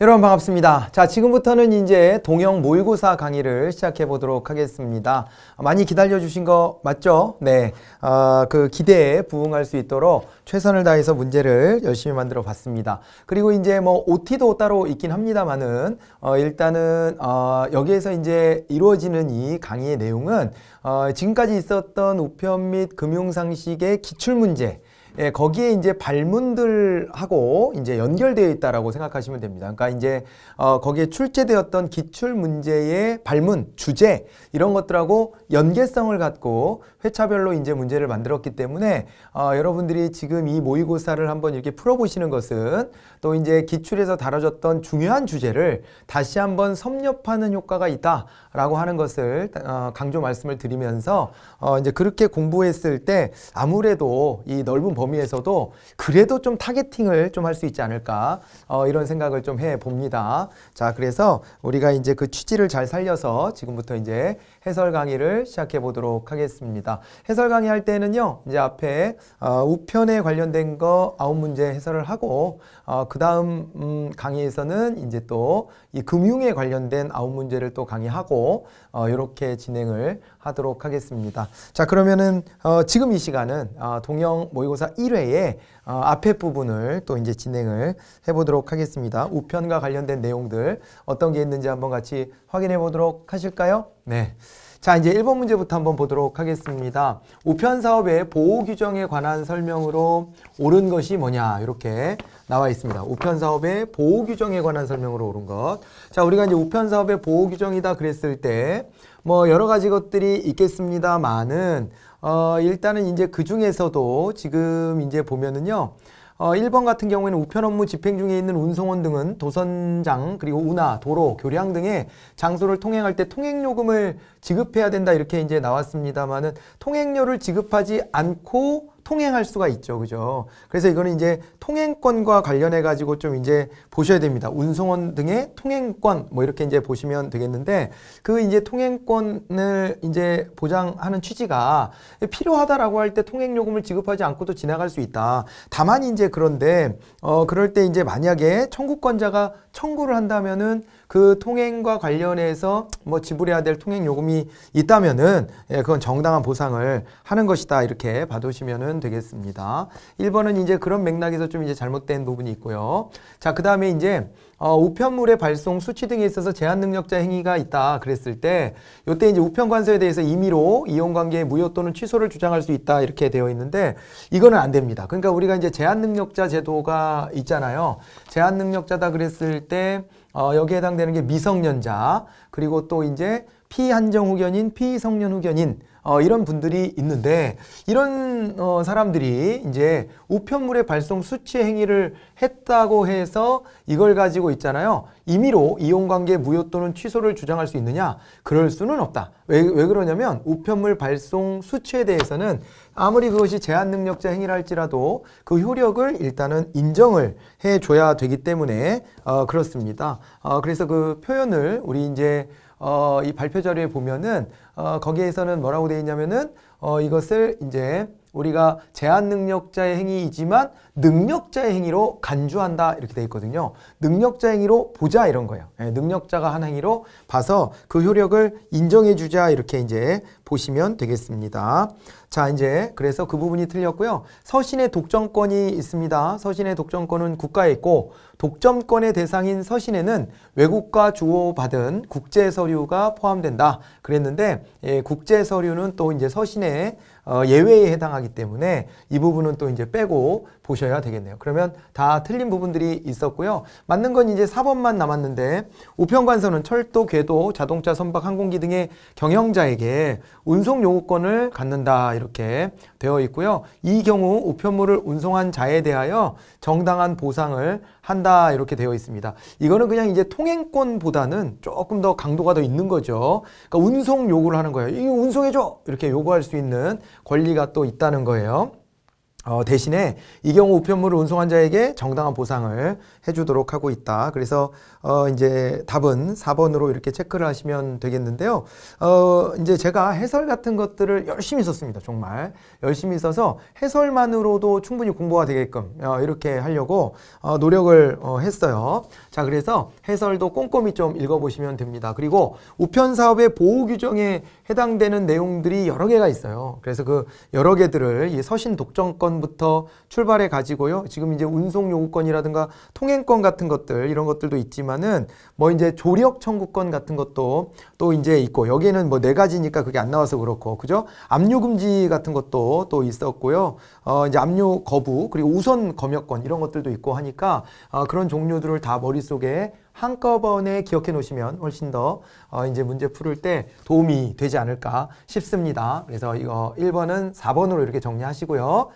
여러분 반갑습니다. 자, 지금부터는 이제 동영 모의고사 강의를 시작해 보도록 하겠습니다. 많이 기다려 주신 거 맞죠? 네. 어, 그 기대에 부응할 수 있도록 최선을 다해서 문제를 열심히 만들어 봤습니다. 그리고 이제 뭐 OT도 따로 있긴 합니다만은 어, 일단은 어, 여기에서 이제 이루어지는 이 강의의 내용은 어, 지금까지 있었던 우편 및 금융 상식의 기출 문제 예, 거기에 이제 발문들하고 이제 연결되어 있다라고 생각하시면 됩니다. 그러니까 이제 어, 거기에 출제되었던 기출 문제의 발문, 주제 이런 것들하고 연계성을 갖고 회차별로 이제 문제를 만들었기 때문에 어, 여러분들이 지금 이 모의고사를 한번 이렇게 풀어보시는 것은 또 이제 기출에서 다뤄졌던 중요한 주제를 다시 한번 섭렵하는 효과가 있다라고 하는 것을 어, 강조 말씀을 드리면서 어, 이제 그렇게 공부했을 때 아무래도 이 넓은 범위 범위에서도 그래도 좀 타겟팅을 좀 할 수 있지 않을까 어, 이런 생각을 좀 해봅니다. 자 그래서 우리가 이제 그 취지를 잘 살려서 지금부터 이제 해설 강의를 시작해 보도록 하겠습니다. 해설 강의 할 때는요 이제 앞에 어, 우편에 관련된 거 아홉 문제 해설을 하고 어, 그 다음 음, 강의에서는 이제 또 이 금융에 관련된 아홉 문제를 또 강의하고 어, 이렇게 진행을 하도록 하겠습니다. 자 그러면은 어, 지금 이 시간은 어, 동영 모의고사 1회에 어, 앞에 부분을 또 이제 진행을 해보도록 하겠습니다. 우편과 관련된 내용들 어떤 게 있는지 한번 같이 확인해 보도록 하실까요? 네. 자, 이제 1번 문제부터 한번 보도록 하겠습니다. 우편 사업의 보호 규정에 관한 설명으로 옳은 것이 뭐냐, 이렇게 나와 있습니다. 우편 사업의 보호 규정에 관한 설명으로 옳은 것. 자, 우리가 이제 우편 사업의 보호 규정이다 그랬을 때, 뭐, 여러 가지 것들이 있겠습니다만은, 어, 일단은 이제 그 중에서도 지금 이제 보면은요. 어, 1번 같은 경우에는 우편 업무 집행 중에 있는 운송원 등은 도선장 그리고 운하, 도로, 교량 등의 장소를 통행할 때 통행요금을 지급해야 된다 이렇게 이제 나왔습니다만은 통행료를 지급하지 않고 통행할 수가 있죠. 그죠? 그래서 이거는 이제 통행권과 관련해 가지고 좀 이제 보셔야 됩니다. 운송원 등의 통행권 뭐 이렇게 이제 보시면 되겠는데 그 이제 통행권을 이제 보장하는 취지가 필요하다라고 할 때 통행 요금을 지급하지 않고도 지나갈 수 있다. 다만 이제 그런데 어 그럴 때 이제 만약에 청구권자가 청구를 한다면은 그 통행과 관련해서 뭐 지불해야 될 통행 요금이 있다면은 예, 그건 정당한 보상을 하는 것이다 이렇게 봐두시면은 되겠습니다. 1번은 이제 그런 맥락에서 좀 이제 잘못된 부분이 있고요. 자, 그다음에 이제 어, 우편물의 발송 수치 등에 있어서 제한 능력자 행위가 있다 그랬을 때이때 이제 우편 관서에 대해서 임의로 이용 관계의 무효 또는 취소를 주장할 수 있다 이렇게 되어 있는데 이거는 안 됩니다. 그러니까 우리가 이제 제한 능력자 제도가 있잖아요. 제한 능력자다 그랬을 때 어, 여기에 해당되는 게 미성년자 그리고 또 이제 피한정 후견인, 피성년 후견인 어, 이런 분들이 있는데 이런 어, 사람들이 이제 우편물의 발송 수취 행위를 했다고 해서 이걸 가지고 있잖아요. 임의로 이용관계 무효 또는 취소를 주장할 수 있느냐? 그럴 수는 없다. 왜, 왜 그러냐면 우편물 발송 수취에 대해서는 아무리 그것이 제한 능력자 행위라 할지라도 그 효력을 일단은 인정을 해줘야 되기 때문에 어, 그렇습니다. 어, 그래서 그 표현을 우리 이제 어, 이 발표 자료에 보면은 어, 거기에서는 뭐라고 되어 있냐면은 어, 이것을 이제 우리가 제한 능력자의 행위이지만 능력자의 행위로 간주한다 이렇게 돼 있거든요. 능력자 행위로 보자 이런 거예요. 예, 능력자가 한 행위로 봐서 그 효력을 인정해 주자 이렇게 이제 보시면 되겠습니다. 자 이제 그래서 그 부분이 틀렸고요. 서신의 독점권이 있습니다. 서신의 독점권은 국가에 있고 독점권의 대상인 서신에는 외국과 주고받은 국제 서류가 포함된다 그랬는데 예, 국제 서류는 또 이제 서신의 어, 예외에 해당하기 때문에 이 부분은 또 이제 빼고 보셔야 되겠네요. 그러면 다 틀린 부분들이 있었고요. 맞는 건 이제 4번만 남았는데 우편관서는 철도, 궤도, 자동차, 선박, 항공기 등의 경영자에게 운송 요구권을 갖는다 이렇게 되어 있고요. 이 경우 우편물을 운송한 자에 대하여 정당한 보상을 한다 이렇게 되어 있습니다. 이거는 그냥 이제 통행권보다는 조금 더 강도가 더 있는 거죠. 그러니까 운송 요구를 하는 거예요. 이거 운송해줘 이렇게 요구할 수 있는 권리가 또 있다는 거예요. 어, 대신에 이 경우 우편물을 운송한 자에게 정당한 보상을 해주도록 하고 있다. 그래서 어 이제 답은 4번으로 이렇게 체크를 하시면 되겠는데요. 어 이제 제가 해설 같은 것들을 열심히 썼습니다. 정말 열심히 써서 해설만으로도 충분히 공부가 되게끔 어 이렇게 하려고 어 노력을 어 했어요. 자 그래서 해설도 꼼꼼히 좀 읽어보시면 됩니다. 그리고 우편 사업의 보호 규정에 해당되는 내용들이 여러 개가 있어요. 그래서 그 여러 개들을 이 서신 독점권부터 출발해 가지고요. 지금 이제 운송 요구권이라든가 통해 통행권 같은 것들 이런 것들도 있지만은 뭐 이제 조력 청구권 같은 것도 또 이제 있고 여기에는 뭐 네 가지니까 그게 안 나와서 그렇고 그죠? 압류 금지 같은 것도 또 있었고요. 어 이제 압류 거부 그리고 우선 검역권 이런 것들도 있고 하니까 어 그런 종류들을 다 머릿속에 한꺼번에 기억해 놓으시면 훨씬 더 어, 이제 문제 풀을 때 도움이 되지 않을까 싶습니다. 그래서 이거 1번은 4번으로 이렇게 정리하시고요.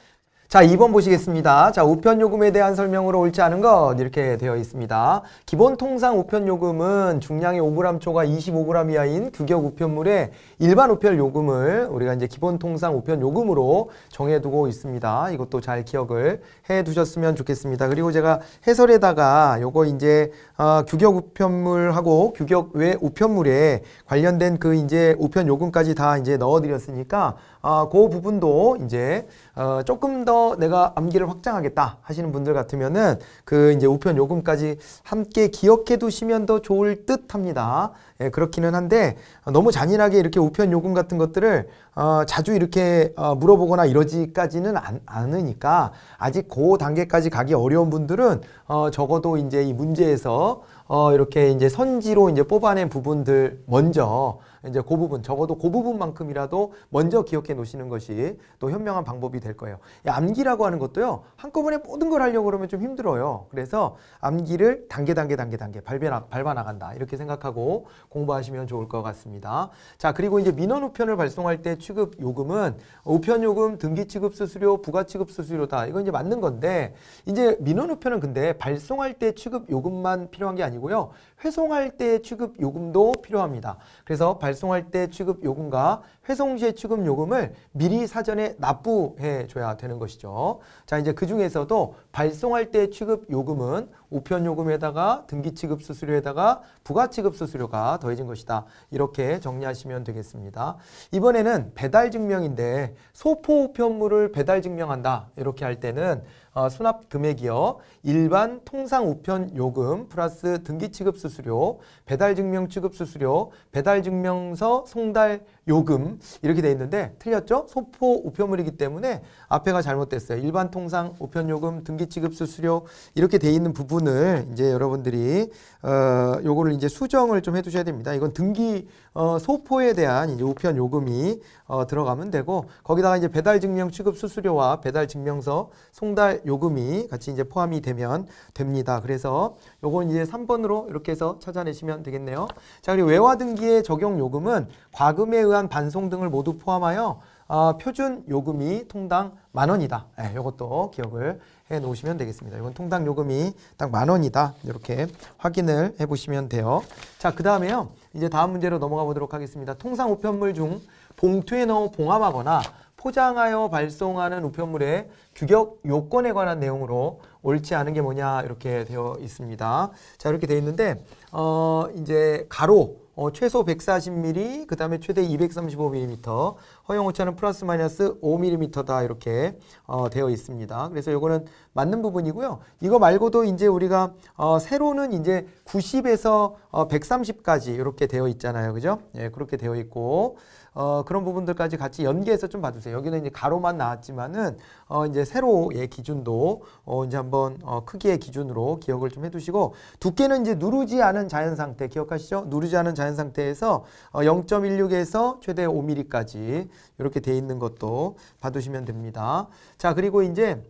자, 2번 보시겠습니다. 자, 우편 요금에 대한 설명으로 옳지 않은 것 이렇게 되어 있습니다. 기본 통상 우편 요금은 중량의 5g초가 25g 이하인 규격 우편물에 일반 우편 요금을 우리가 이제 기본 통상 우편 요금으로 정해두고 있습니다. 이것도 잘 기억을 해두셨으면 좋겠습니다. 그리고 제가 해설에다가 요거 이제 어, 규격 우편물하고 규격 외 우편물에 관련된 그 이제 우편 요금까지 다 이제 넣어드렸으니까 어, 그 부분도 이제 어, 조금 더 내가 암기를 확장하겠다 하시는 분들 같으면은 그 이제 우편 요금까지 함께 기억해 두시면 더 좋을 듯 합니다. 예, 그렇기는 한데 어, 너무 잔인하게 이렇게 우편 요금 같은 것들을 어, 자주 이렇게 어, 물어보거나 이러지까지는 않으니까 아직 그 단계까지 가기 어려운 분들은 어, 적어도 이제 이 문제에서 어, 이렇게 이제 선지로 이제 뽑아낸 부분들 먼저 이제 그 부분 적어도 그 부분만큼이라도 먼저 기억해 놓으시는 것이 또 현명한 방법이 될 거예요. 암기라고 하는 것도요. 한꺼번에 모든 걸 하려고 그러면 좀 힘들어요. 그래서 암기를 단계 단계 단계 단계 밟아, 밟아 나간다 이렇게 생각하고 공부하시면 좋을 것 같습니다. 자 그리고 이제 민원 우편을 발송할 때 취급 요금은 우편 요금, 등기 취급 수수료, 부가 취급 수수료다 이건 이제 맞는 건데 이제 민원 우편은 근데 발송할 때 취급 요금만 필요한 게 아니고요. 회송할 때 취급 요금도 필요합니다. 그래서 발 발송할 때 취급 요금과 회송 시에 취급 요금을 미리 사전에 납부해 줘야 되는 것이죠. 자, 이제 그 중에서도 발송할 때 취급 요금은 우편 요금에다가 등기 취급 수수료에다가 부가 취급 수수료가 더해진 것이다. 이렇게 정리하시면 되겠습니다. 이번에는 배달 증명인데 소포 우편물을 배달 증명한다. 이렇게 할 때는 어, 수납 금액이요. 일반 통상 우편 요금 플러스 등기 취급 수수료, 배달 증명 취급 수수료, 배달 증명서 송달 요금 이렇게 돼 있는데 틀렸죠? 소포 우편물이기 때문에 앞에가 잘못됐어요. 일반 통상 우편 요금 등기 지급 수수료 이렇게 돼 있는 부분을 이제 여러분들이 어 요거를 이제 수정을 좀 해 두셔야 됩니다. 이건 등기 어 소포에 대한 이제 우편 요금이 어 들어가면 되고 거기다가 이제 배달 증명 취급 수수료와 배달 증명서 송달 요금이 같이 이제 포함이 되면 됩니다. 그래서 요건 이제 3번으로 이렇게 해서 찾아내시면 되겠네요. 자, 그리고 외화 등기의 적용 요금은 과금에 의한 시간 반송 등을 모두 포함하여 어, 표준 요금이 통당 만 원이다. 이것도 예, 기억을 해 놓으시면 되겠습니다. 이건 통당 요금이 딱만 원이다. 이렇게 확인을 해 보시면 돼요. 자, 그 다음에요. 이제 다음 문제로 넘어가 보도록 하겠습니다. 통상 우편물 중 봉투에 넣어 봉합하거나 포장하여 발송하는 우편물의 규격 요건에 관한 내용으로 옳지 않은 게 뭐냐 이렇게 되어 있습니다. 자 이렇게 되어 있는데 어 이제 가로 어, 최소 140mm, 그 다음에 최대 235mm, 허용 오차는 플러스 마이너스 5mm다 이렇게 어, 되어 있습니다. 그래서 이거는 맞는 부분이고요. 이거 말고도 이제 우리가 어, 세로는 이제 90에서 어, 130까지 이렇게 되어 있잖아요. 그죠? 예, 그렇게 되어 있고 어, 그런 부분들까지 같이 연계해서 좀 봐주세요. 여기는 이제 가로만 나왔지만은 어, 이제 세로의 기준도 어, 이제 한번 어, 크기의 기준으로 기억을 좀 해두시고 두께는 이제 누르지 않은 자연 상태 기억하시죠? 누르지 않은 자연 상태에서 어, 0.16에서 최대 5mm까지 이렇게 돼 있는 것도 봐두시면 됩니다. 자 그리고 이제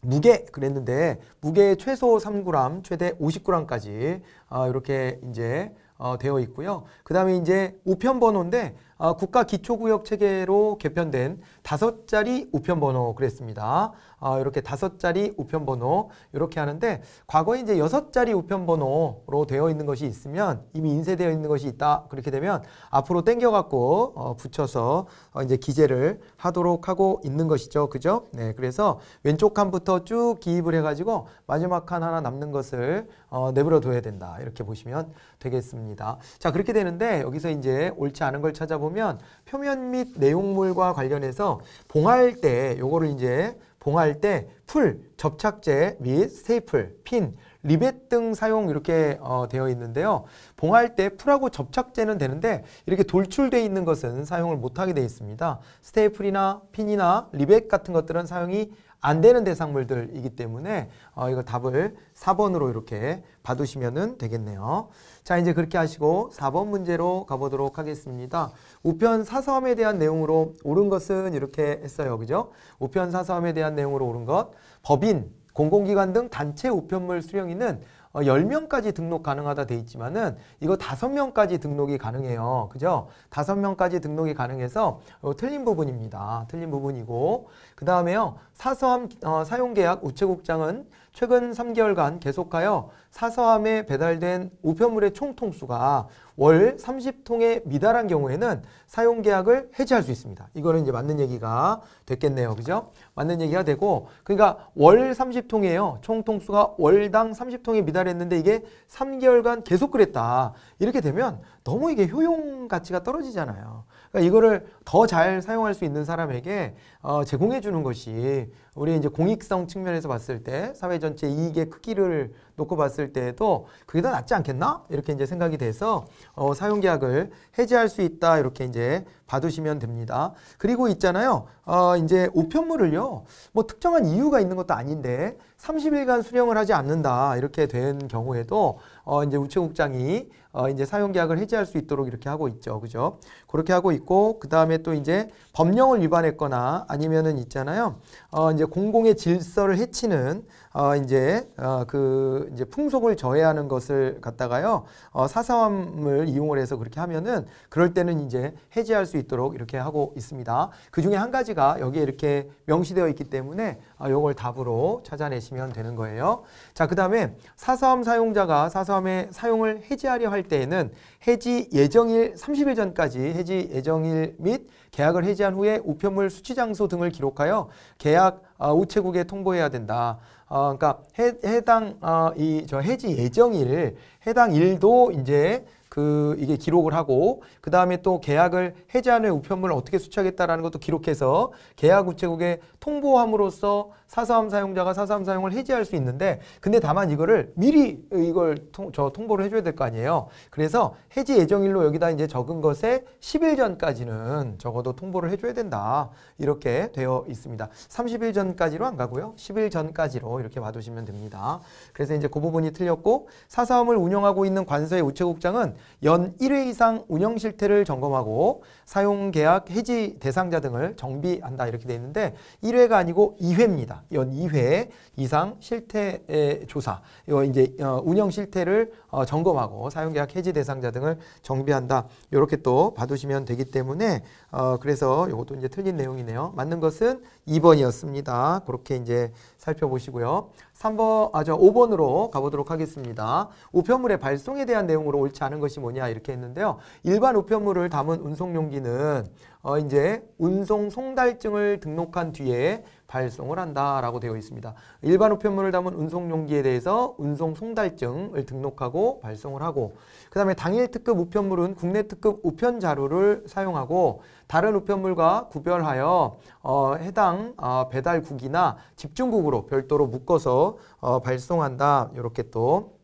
무게 그랬는데 무게 최소 3g 최대 50g까지 어, 이렇게 이제 어, 되어 있고요. 그 다음에 이제 우편 번호인데 어, 국가 기초구역 체계로 개편된 다섯 자리 우편 번호 그랬습니다. 어, 이렇게 다섯 자리 우편 번호 이렇게 하는데 과거에 이제 여섯 자리 우편 번호로 되어 있는 것이 있으면 이미 인쇄되어 있는 것이 있다 그렇게 되면 앞으로 땡겨 갖고 어, 붙여서 어, 이제 기재를 하도록 하고 있는 것이죠. 그죠? 네. 그래서 왼쪽 칸부터 쭉 기입을 해 가지고 마지막 칸 하나 남는 것을 어, 내버려 둬야 된다. 이렇게 보시면 되겠습니다. 자, 그렇게 되는데 여기서 이제 옳지 않은 걸 찾아보면 표면 및 내용물과 관련해서 봉할 때 요거를 이제 봉할 때 풀, 접착제 및 스테이플, 핀, 리벳 등 사용 이렇게 어, 되어 있는데요. 봉할 때 풀하고 접착제는 되는데 이렇게 돌출되어 있는 것은 사용을 못하게 되어 있습니다. 스테이플이나 핀이나 리벳 같은 것들은 사용이 안 되는 대상물들이기 때문에 어, 이거 답을 4번으로 이렇게 봐두시면 되겠네요. 자 이제 그렇게 하시고 4번 문제로 가보도록 하겠습니다. 우편 사서함에 대한 내용으로 옳은 것은 이렇게 했어요. 그죠? 우편 사서함에 대한 내용으로 옳은 것 법인, 공공기관 등 단체 우편물 수령인은 어, 10명까지 등록 가능하다 돼 있지만은 이거 5명까지 등록이 가능해요. 그죠? 5명까지 등록이 가능해서 어, 틀린 부분입니다. 틀린 부분이고 그 다음에요. 사서함 어, 사용계약 우체국장은 최근 3개월간 계속하여 사서함에 배달된 우편물의 총 통수가 월 30통에 미달한 경우에는 사용 계약을 해지할 수 있습니다. 이거는 이제 맞는 얘기가 됐겠네요. 그죠? 맞는 얘기가 되고 그러니까 월 30통이에요. 총 통수가 월당 30통에 미달했는데 이게 3개월간 계속 그랬다. 이렇게 되면 너무 이게 효용 가치가 떨어지잖아요. 그러니까 이거를 더 잘 사용할 수 있는 사람에게 어, 제공해 주는 것이 우리 이제 공익성 측면에서 봤을 때 사회 전체 이익의 크기를 놓고 봤을 때에도 그게 더 낫지 않겠나 이렇게 이제 생각이 돼서 어, 사용 계약을 해지할 수 있다 이렇게 이제 봐두시면 됩니다. 그리고 있잖아요. 어, 이제 우편물을요. 뭐 특정한 이유가 있는 것도 아닌데 30일간 수령을 하지 않는다 이렇게 된 경우에도 어, 이제 우체국장이 어, 이제 사용 계약을 해지할 수 있도록 이렇게 하고 있죠. 그죠? 그렇게 하고 있고 그다음에 또 이제 법령을 위반했거나 아니면은 있잖아요. 어, 이제 공공의 질서를 해치는 어, 이제 어, 그 이제 풍속을 저해하는 것을 갖다가요 어, 사사함을 이용을 해서 그렇게 하면은 그럴 때는 이제 해제할 수 있도록 이렇게 하고 있습니다. 그 중에 한 가지가 여기에 이렇게 명시되어 있기 때문에 어, 이걸 답으로 찾아내시면 되는 거예요. 자, 그 다음에 사사함 사용자가 사사함의 사용을 해지하려 할 때에는 해지 예정일 30일 전까지 해지 예정일 및 계약을 해지한 후에 우편물 수취 장소 등을 기록하여 계약 아, 우체국에 통보해야 된다. 어, 그러니까 해, 해당 어, 아, 이저 해지 예정일 해당 일도 이제 그 이게 기록을 하고 그 다음에 또 계약을 해지하는 우편물을 어떻게 수취하겠다라는 것도 기록해서 계약 우체국에 통보함으로써 사서함 사용자가 사서함 사용을 해지할 수 있는데 근데 다만 이거를 미리 이걸 통, 저 통보를 해줘야 될 거 아니에요. 그래서 해지 예정일로 여기다 이제 적은 것에 10일 전까지는 적어도 통보를 해줘야 된다 이렇게 되어 있습니다. 30일 전까지로 안 가고요. 10일 전까지로 이렇게 봐두시면 됩니다. 그래서 이제 그 부분이 틀렸고 사서함을 운영하고 있는 관서의 우체국장은 연 1회 이상 운영 실태를 점검하고 사용 계약 해지 대상자 등을 정비한다 이렇게 되어 있는데 1회가 아니고 2회입니다. 연 2회 이상 실태 조사. 이거 이제 어, 운영 실태를 어, 점검하고 사용 계약 해지 대상자 등을 정비한다. 이렇게 또 봐두시면 되기 때문에 어, 그래서 이것도 이제 틀린 내용이네요. 맞는 것은 2번이었습니다. 그렇게 이제 살펴보시고요. 3번, 아, 저 5번으로 가보도록 하겠습니다. 우편물의 발송에 대한 내용으로 옳지 않은 것이 뭐냐 이렇게 했는데요. 일반 우편물을 담은 운송용기는 어, 이제 운송 송달증을 등록한 뒤에 발송을 한다라고 되어 있습니다. 일반 우편물을 담은 운송 용기에 대해서 운송 송달증을 등록하고 발송을 하고 그 다음에 당일 특급 우편물은 국내 특급 우편 자료를 사용하고 다른 우편물과 구별하여 어, 해당 어, 배달국이나 집중국으로 별도로 묶어서 어, 발송한다 이렇게 또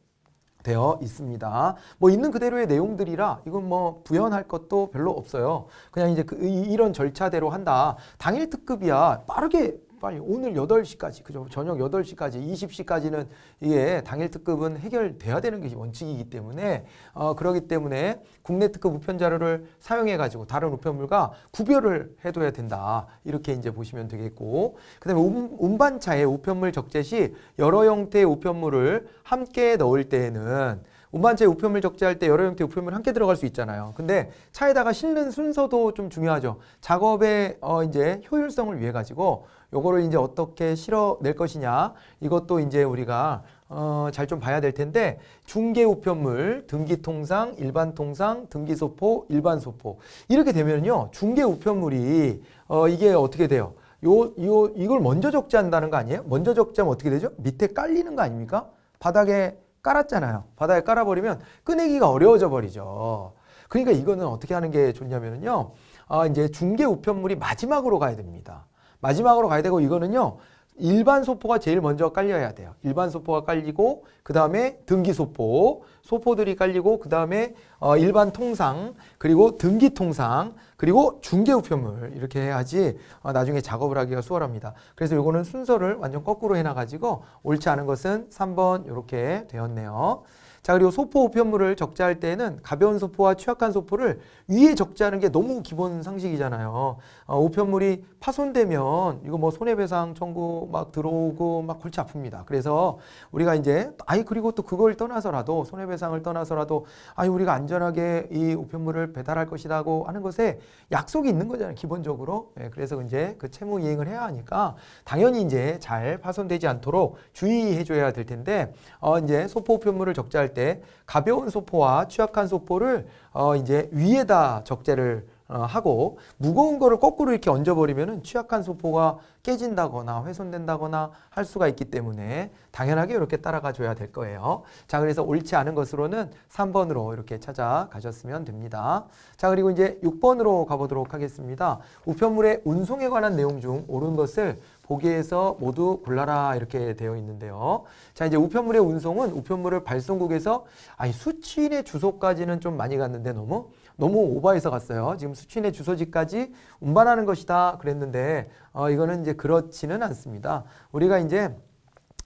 되어 있습니다. 뭐 있는 그대로의 내용들이라 이건 뭐 부연할 것도 별로 없어요. 그냥 이제 그 이런 절차대로 한다. 당일 특급이야 빠르게 빨리 오늘 8시까지 그죠? 저녁 8시까지 20시까지는 이게 당일 특급은 해결돼야 되는 것이 원칙이기 때문에 어 그러기 때문에 국내 특급 우편 자료를 사용해 가지고 다른 우편물과 구별을 해 둬야 된다. 이렇게 이제 보시면 되겠고 그다음에 음, 운반차에 우편물 적재 시 여러 형태의 우편물을 함께 넣을 때에는 운반체 차우편물 적재할 때 여러 형태의 우편물 함께 들어갈 수 있잖아요. 근데 차에다가 실는 순서도 좀 중요하죠. 작업의 어 이제 효율성을 위해 가지고 요거를 이제 어떻게 실어낼 것이냐 이것도 이제 우리가 어, 잘 좀 봐야 될 텐데 중개 우편물, 등기통상, 일반통상, 등기소포, 일반소포 이렇게 되면요 중개 우편물이 어, 이게 어떻게 돼요? 요, 요 이걸 먼저 적재한다는 거 아니에요? 먼저 적재하면 어떻게 되죠? 밑에 깔리는 거 아닙니까? 바닥에 깔았잖아요. 바닥에 깔아버리면 꺼내기가 어려워져 버리죠. 그러니까 이거는 어떻게 하는 게 좋냐면요. 아, 이제 중개 우편물이 마지막으로 가야 됩니다. 마지막으로 가야 되고 이거는요. 일반 소포가 제일 먼저 깔려야 돼요. 일반 소포가 깔리고 그 다음에 등기 소포, 소포들이 깔리고 그 다음에 어, 일반 통상, 그리고 등기 통상, 그리고 중개 우편물 이렇게 해야지 어, 나중에 작업을 하기가 수월합니다. 그래서 이거는 순서를 완전 거꾸로 해놔가지고 옳지 않은 것은 3번 이렇게 되었네요. 자 그리고 소포 우편물을 적재할 때에는 가벼운 소포와 취약한 소포를 위에 적재하는 게 너무 기본 상식이잖아요. 어, 우편물이 파손되면 이거 뭐 손해배상 청구 막 들어오고 막 골치 아픕니다. 그래서 우리가 이제 아이 그리고 또 그걸 떠나서라도 손해배상을 떠나서라도 아이 우리가 안전하게 이 우편물을 배달할 것이라고 하는 것에 약속이 있는 거잖아요. 기본적으로 예, 그래서 이제 그 채무 이행을 해야 하니까 당연히 이제 잘 파손되지 않도록 주의해줘야 될 텐데 어, 이제 소포 우편물을 적재할 때 가벼운 소포와 취약한 소포를 어 이제 위에다 적재를 어 하고 무거운 거를 거꾸로 이렇게 얹어버리면은 취약한 소포가 깨진다거나 훼손된다거나 할 수가 있기 때문에 당연하게 이렇게 따라가 줘야 될 거예요. 자 그래서 옳지 않은 것으로는 3번으로 이렇게 찾아가셨으면 됩니다. 자 그리고 이제 6번으로 가보도록 하겠습니다. 우편물의 운송에 관한 내용 중 옳은 것을 보기에서 모두 골라라 이렇게 되어 있는데요. 자 이제 우편물의 운송은 우편물을 발송국에서 아니 수취인의 주소까지는 좀 많이 갔는데 너무 너무 오버해서 갔어요. 지금 수취인의 주소지까지 운반하는 것이다 그랬는데 어, 이거는 이제 그렇지는 않습니다. 우리가 이제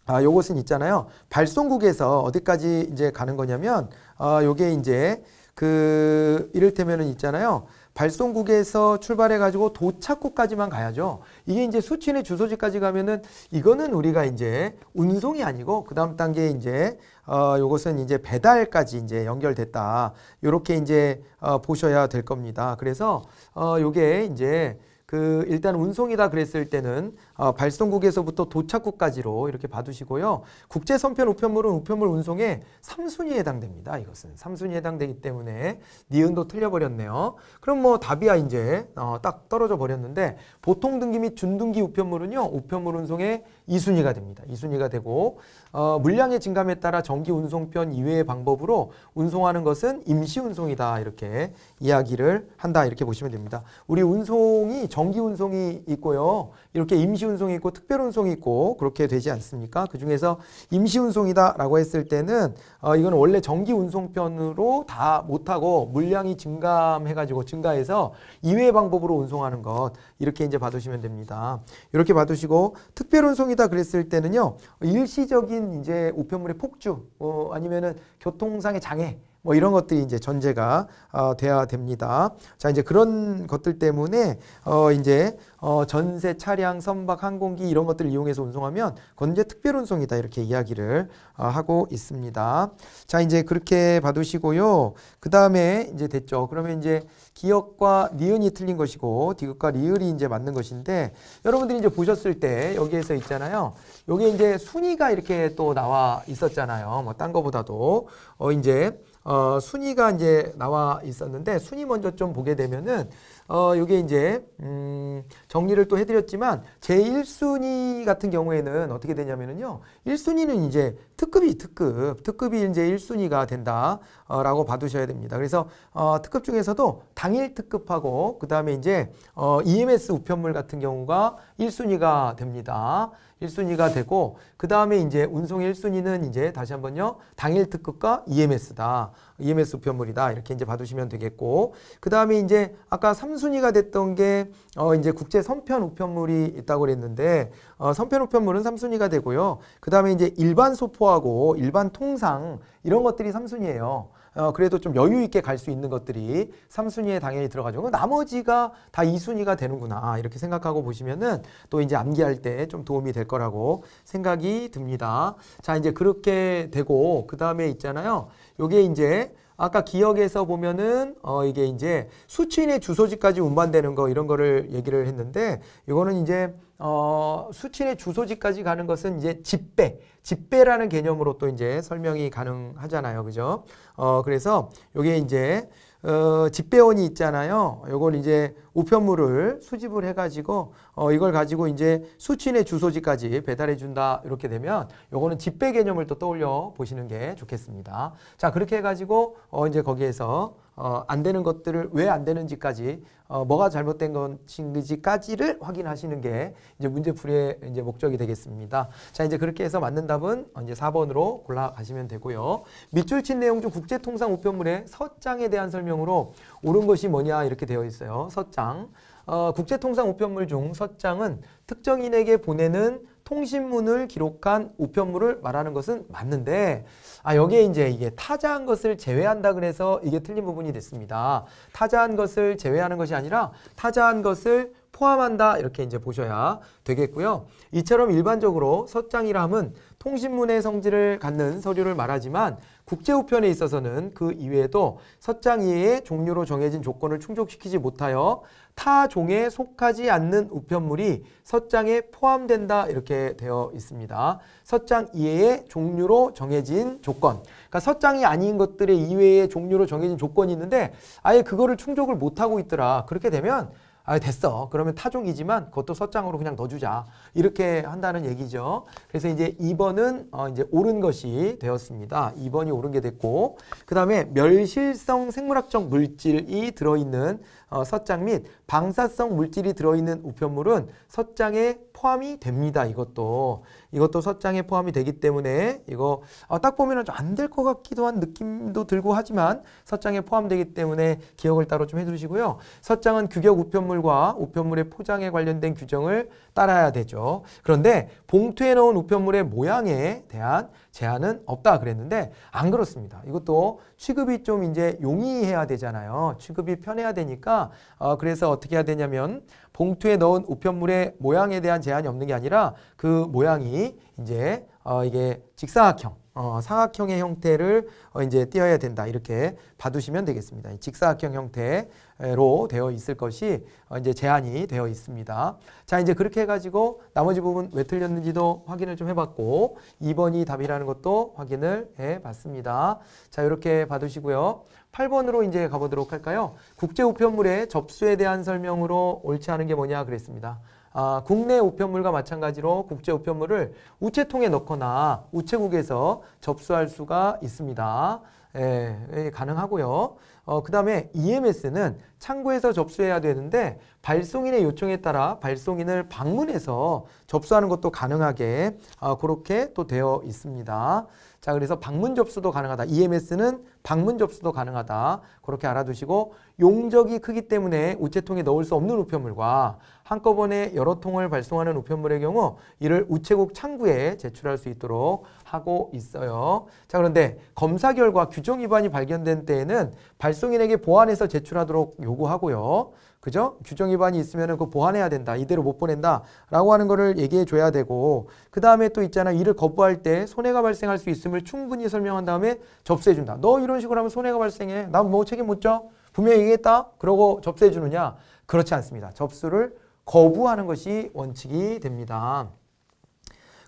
아, 요것은 있잖아요. 발송국에서 어디까지 이제 가는 거냐면, 어, 요게 이제 그, 이를테면은 있잖아요. 발송국에서 출발해 가지고 도착국까지만 가야죠. 이게 이제 수취의 주소지까지 가면은 이거는 우리가 이제 운송이 아니고 그다음 단계 에 이제 어 요것은 이제 배달까지 이제 연결됐다. 요렇게 이제 어 보셔야 될 겁니다. 그래서 어 요게 이제 그 일단 운송이다 그랬을 때는 어, 발송국에서부터 도착국까지로 이렇게 봐두시고요. 국제선편 우편물은 우편물 운송에 3순위에 해당됩니다. 이것은 3순위에 해당되기 때문에 니은도 틀려버렸네요. 그럼 뭐 답이야 이제 어, 딱 떨어져 버렸는데 보통 등기 및 준등기 우편물은요. 우편물 운송에 2순위가 됩니다. 2순위가 되고 어, 물량의 증감에 따라 정기 운송편 이외의 방법으로 운송하는 것은 임시 운송이다 이렇게 이야기를 한다 이렇게 보시면 됩니다. 우리 운송이 정기 운송이 있고요. 이렇게 임시 임시운송이 있고 특별운송이 있고 그렇게 되지 않습니까? 그중에서 임시운송이다라고 했을 때는 어, 이건 원래 정기운송편으로 다 못하고 물량이 증감해가지고 증가해서 이외 방법으로 운송하는 것 이렇게 이제 봐두시면 됩니다. 이렇게 봐두시고 특별운송이다 그랬을 때는요. 일시적인 이제 우편물의 폭주 어, 아니면은 교통상의 장애 뭐 이런 것들이 이제 전제가 어, 돼야 됩니다. 자, 이제 그런 것들 때문에 어, 이제 어, 전세, 차량, 선박, 항공기 이런 것들을 이용해서 운송하면 그건 이제 특별 운송이다 이렇게 이야기를 어, 하고 있습니다. 자, 이제 그렇게 봐두시고요. 그 다음에 이제 됐죠. 그러면 이제 기억과 니은이 틀린 것이고 디귿과 리을이 이제 맞는 것인데 여러분들이 이제 보셨을 때 여기에서 있잖아요. 여기 이제 순위가 이렇게 또 나와 있었잖아요. 뭐 딴 거보다도 어 이제 어, 순위가 이제 나와 있었는데 순위 먼저 좀 보게 되면은 어, 요게 이제, 음, 정리를 또 해드렸지만, 제1순위 같은 경우에는 어떻게 되냐면요. 1순위는 이제 특급이 특급, 특급이 이제 1순위가 된다, 어, 라고 봐두셔야 됩니다. 그래서, 어, 특급 중에서도 당일 특급하고, 그 다음에 이제, 어, EMS 우편물 같은 경우가 1순위가 됩니다. 1순위가 되고 그 다음에 이제 운송 1순위는 이제 다시 한번요. 당일 특급과 EMS다. EMS 우편물이다. 이렇게 이제 봐두시면 되겠고 그 다음에 이제 아까 3순위가 됐던 게 어 이제 국제 선편 우편물이 있다고 그랬는데 어 선편 우편물은 3순위가 되고요. 그 다음에 이제 일반 소포하고 일반 통상 이런 것들이 3순위예요. 어, 그래도 좀 여유 있게 갈 수 있는 것들이 3순위에 당연히 들어가죠. 나머지가 다 2순위가 되는구나 아, 이렇게 생각하고 보시면은 또 이제 암기할 때 좀 도움이 될 거라고 생각이 듭니다. 자 이제 그렇게 되고 그 다음에 있잖아요. 요게 이제 아까 기억에서 보면은 어 이게 이제 수취인의 주소지까지 운반되는 거 이런 거를 얘기를 했는데 이거는 이제 어, 수친의 주소지까지 가는 것은 이제 집배, 집배라는 개념으로 또 이제 설명이 가능하잖아요. 그죠? 어, 그래서 요게 이제 어, 집배원이 있잖아요. 요걸 이제 우편물을 수집을 해가지고 어, 이걸 가지고 이제 수친의 주소지까지 배달해 준다 이렇게 되면 요거는 집배 개념을 또 떠올려 보시는 게 좋겠습니다. 자 그렇게 해가지고 어, 이제 거기에서 어, 안 되는 것들을 왜 안 되는지까지 어, 뭐가 잘못된 것인지까지를 확인하시는 게 이제 문제풀이의 이제 목적이 되겠습니다. 자 이제 그렇게 해서 맞는 답은 이제 4번으로 골라가시면 되고요. 밑줄 친 내용 중 국제통상 우편물의 서장에 대한 설명으로 옳은 것이 뭐냐 이렇게 되어 있어요. 서장. 어, 국제통상 우편물 중 서장은 특정인에게 보내는 통신문을 기록한 우편물을 말하는 것은 맞는데 아 여기에 이제 이게 타자한 것을 제외한다 그래서 이게 틀린 부분이 됐습니다. 타자한 것을 제외하는 것이 아니라 타자한 것을 포함한다 이렇게 이제 보셔야 되겠고요. 이처럼 일반적으로 서장이라 함은 통신문의 성질을 갖는 서류를 말하지만 국제우편에 있어서는 그 이외에도 서장이의 종류로 정해진 조건을 충족시키지 못하여 타 종에 속하지 않는 우편물이 서장에 포함된다 이렇게 되어 있습니다. 서장 이외의 종류로 정해진 조건. 그러니까 서장이 아닌 것들의 이외의 종류로 정해진 조건이 있는데 아예 그거를 충족을 못하고 있더라. 그렇게 되면 아 됐어. 그러면 타종이지만 그것도 서장으로 그냥 넣어주자. 이렇게 한다는 얘기죠. 그래서 이제 2번은 어 이제 옳은 것이 되었습니다. 2번이 옳은 게 됐고 그 다음에 멸실성 생물학적 물질이 들어있는 어 서장 및 방사성 물질이 들어있는 우편물은 서장에 포함이 됩니다. 이것도 이것도 서장에 포함이 되기 때문에 이거 어딱 보면 안 될 것 같기도 한 느낌도 들고 하지만 서장에 포함되기 때문에 기억을 따로 좀 해두시고요. 서장은 규격 우편물 우편물과 우편물의 포장에 관련된 규정을 따라야 되죠. 그런데 봉투에 넣은 우편물의 모양에 대한 제한은 없다 그랬는데 안 그렇습니다. 이것도 취급이 좀 이제 용이해야 되잖아요. 취급이 편해야 되니까 어 그래서 어떻게 해야 되냐면 봉투에 넣은 우편물의 모양에 대한 제한이 없는 게 아니라 그 모양이 이제 어 이게 직사각형 어, 사각형의 형태를 어, 이제 띄어야 된다 이렇게 봐두시면 되겠습니다. 직사각형 형태로 되어 있을 것이 어, 이제 제한이 되어 있습니다. 자 이제 그렇게 해가지고 나머지 부분 왜 틀렸는지도 확인을 좀 해봤고 2번이 답이라는 것도 확인을 해봤습니다. 자 이렇게 봐두시고요. 8번으로 이제 가보도록 할까요? 국제우편물의 접수에 대한 설명으로 옳지 않은 게 뭐냐 그랬습니다. 아, 국내 우편물과 마찬가지로 국제 우편물을 우체통에 넣거나 우체국에서 접수할 수가 있습니다. 예, 예, 가능하고요. 어, 그 다음에 EMS는 창구에서 접수해야 되는데 발송인의 요청에 따라 발송인을 방문해서 접수하는 것도 가능하게 어, 그렇게 또 되어 있습니다. 자, 그래서 방문 접수도 가능하다. EMS는 방문 접수도 가능하다. 그렇게 알아두시고 용적이 크기 때문에 우체통에 넣을 수 없는 우편물과 한꺼번에 여러 통을 발송하는 우편물의 경우 이를 우체국 창구에 제출할 수 있도록 하고 있어요. 자 그런데 검사 결과 규정 위반이 발견된 때에는 발송인에게 보완해서 제출하도록 요구하고요. 그죠? 규정 위반이 있으면 그 보완해야 된다. 이대로 못 보낸다. 라고 하는 거를 얘기해 줘야 되고 그 다음에 또 있잖아. 이를 거부할 때 손해가 발생할 수 있음을 충분히 설명한 다음에 접수해 준다. 너 이런 식으로 하면 손해가 발생해. 난 뭐 책임 못 져. 분명히 얘기했다. 그러고 접수해 주느냐. 그렇지 않습니다. 접수를 거부하는 것이 원칙이 됩니다.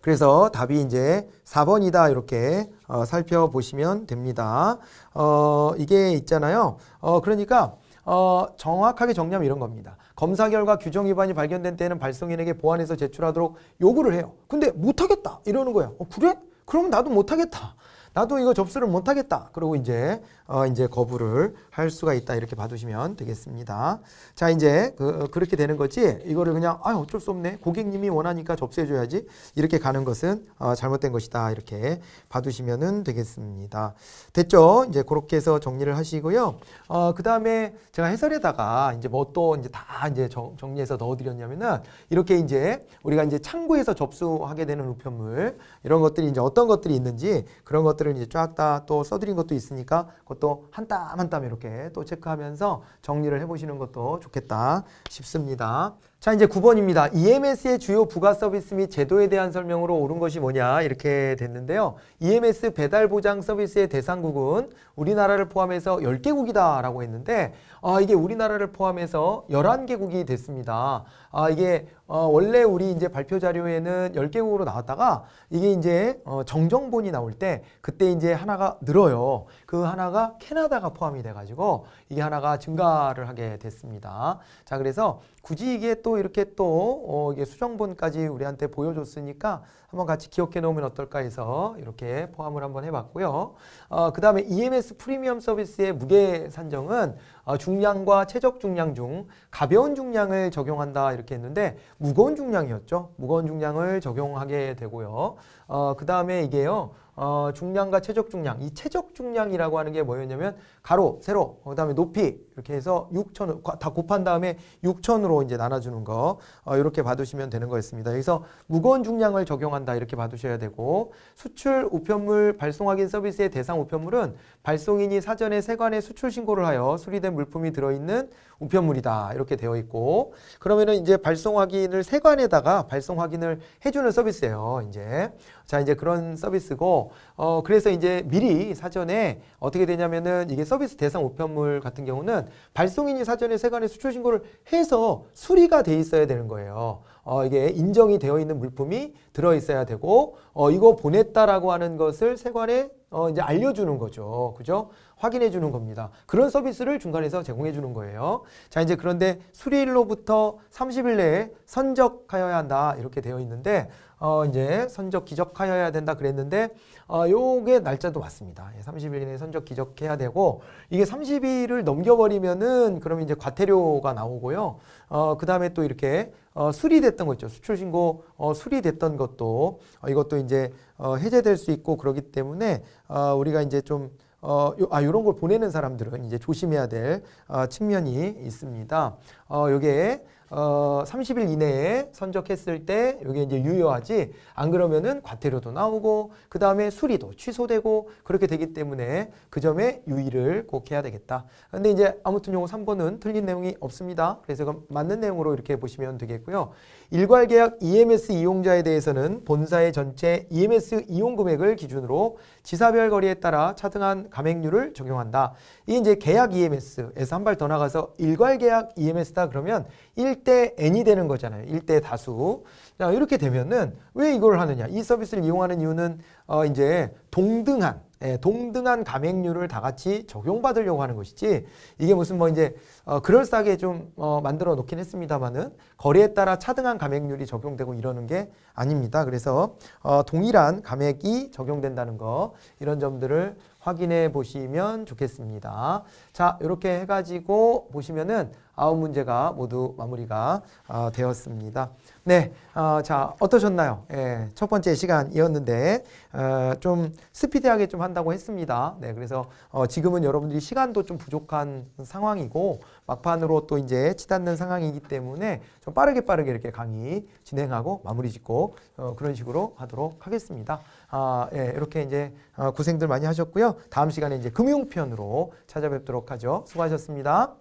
그래서 답이 이제 4번이다 이렇게 어, 살펴보시면 됩니다. 어, 이게 있잖아요. 어, 그러니까 어, 정확하게 정리하면 이런 겁니다. 검사 결과 규정 위반이 발견된 때는 발송인에게 보완해서 제출하도록 요구를 해요. 근데 못하겠다 이러는 거예요. 어, 그래? 그럼 나도 못하겠다. 나도 이거 접수를 못하겠다. 그러고 이제 어, 이제 거부를 할 수가 있다 이렇게 봐두시면 되겠습니다. 자 이제 그, 어, 그 렇게 되는 거지 이거를 그냥 아 어쩔 수 없네 고객님이 원하니까 접수해줘야지 이렇게 가는 것은 어, 잘못된 것이다 이렇게 봐두시면 되겠습니다. 됐죠? 이제 그렇게 해서 정리를 하시고요. 어, 그 다음에 제가 해설에다가 이제 뭐또 이제 다 이제 정, 정리해서 넣어드렸냐면은 이렇게 이제 우리가 이제 창구에서 접수하게 되는 우편물 이런 것들이 이제 어떤 것들이 있는지 그런 것들을 이제 쫙 다 또 써드린 것도 있으니까 것도 한땀 한땀 한땀 이렇게 또 체크하면서 정리를 해보시는 것도 좋겠다 싶습니다. 자 이제 9번입니다. EMS의 주요 부가 서비스 및 제도에 대한 설명으로 옳은 것이 뭐냐 이렇게 됐는데요. EMS 배달 보장 서비스의 대상국은 우리나라를 포함해서 10개국이다라고 했는데 아, 이게 우리나라를 포함해서 11개국이 됐습니다. 아, 이게 어, 원래 우리 이제 발표 자료에는 10개국으로 나왔다가 이게 이제 어, 정정본이 나올 때 그때 이제 하나가 늘어요. 그 하나가 캐나다가 포함이 돼가지고 이게 하나가 증가를 하게 됐습니다. 자, 그래서 굳이 이게 또 이렇게 또 어, 이게 수정본까지 우리한테 보여줬으니까 한번 같이 기억해 놓으면 어떨까 해서 이렇게 포함을 한번 해봤고요. 어, 그 다음에 EMS 프리미엄 서비스의 무게 산정은 아, 중량과 최적 중량 중 가벼운 중량을 적용한다 이렇게 했는데 무거운 중량이었죠. 무거운 중량을 적용하게 되고요. 어, 그 다음에 이게요. 어, 중량과 최적 중량. 이 최적 중량이라고 하는 게 뭐였냐면 가로, 세로, 그 다음에 높이, 이렇게 해서 6천 다 곱한 다음에 6천으로 이제 나눠주는 거 어, 이렇게 봐두시면 되는 거였습니다. 여기서 무거운 중량을 적용한다 이렇게 봐두셔야 되고 수출 우편물 발송 확인 서비스의 대상 우편물은 발송인이 사전에 세관에 수출 신고를 하여 수리된 물품이 들어있는 우편물이다 이렇게 되어 있고 그러면은 이제 발송 확인을 세관에다가 발송 확인을 해주는 서비스예요. 이제 자 이제 그런 서비스고 어 그래서 이제 미리 사전에 어떻게 되냐면은 이게 서비스 대상 우편물 같은 경우는 발송인이 사전에 세관에 수출 신고를 해서 수리가 돼 있어야 되는 거예요. 어, 이게 인정이 되어 있는 물품이 들어 있어야 되고 어, 이거 보냈다라고 하는 것을 세관에 어, 이제 알려주는 거죠. 그죠? 확인해 주는 겁니다. 그런 서비스를 중간에서 제공해 주는 거예요. 자 이제 그런데 수리일로부터 30일 내에 선적하여야 한다 이렇게 되어 있는데 어 이제 선적 기적하여야 된다 그랬는데 어 요게 날짜도 맞습니다 예, 30일 내에 선적 기적해야 되고 이게 30일을 넘겨버리면은 그럼 이제 과태료가 나오고요. 어그 다음에 또 이렇게 어, 수리됐던 거 있죠. 수출신고 어, 수리됐던 것도 어, 이것도 이제 어, 해제될 수 있고 그러기 때문에 어, 우리가 이제 좀 어, 요, 아, 요런 걸 보내는 사람들은 이제 조심해야 될 어, 측면이 있습니다. 어, 요게 어, 30일 이내에 선적했을 때요게 이제 유효하지 안 그러면은 과태료도 나오고 그 다음에 수리도 취소되고 그렇게 되기 때문에 그 점에 유의를 꼭 해야 되겠다. 근데 이제 아무튼 요 3번은 틀린 내용이 없습니다. 그래서 그럼 맞는 내용으로 이렇게 보시면 되겠고요. 일괄계약 EMS 이용자에 대해서는 본사의 전체 EMS 이용 금액을 기준으로 지사별 거리에 따라 차등한 감액률을 적용한다. 이 이제 계약 EMS에서 한 발 더 나가서 일괄계약 EMS 그러면 1대 n이 되는 거잖아요. 1대 다수. 자, 이렇게 되면은 왜 이걸 하느냐? 이 서비스를 이용하는 이유는 어 이제 동등한 예, 동등한 가맹률을 다 같이 적용받으려고 하는 것이지 이게 무슨 뭐 이제 어, 그럴싸하게 좀 어, 만들어 놓긴 했습니다만은 거리에 따라 차등한 가맹률이 적용되고 이러는 게 아닙니다. 그래서 어, 동일한 감액이 적용된다는 거 이런 점들을 확인해 보시면 좋겠습니다. 자 이렇게 해가지고 보시면은 아홉 문제가 모두 마무리가 어, 되었습니다. 네, 어, 자 어떠셨나요? 예, 첫 번째 시간이었는데 어, 좀 스피디하게 좀 한다고 했습니다. 네, 그래서 어, 지금은 여러분들이 시간도 좀 부족한 상황이고 막판으로 또 이제 치닫는 상황이기 때문에 좀 빠르게 빠르게 이렇게 강의 진행하고 마무리 짓고 어, 그런 식으로 하도록 하겠습니다. 아, 예, 이렇게 이제 어, 고생들 많이 하셨고요. 다음 시간에 이제 금융편으로 찾아뵙도록 하죠. 수고하셨습니다.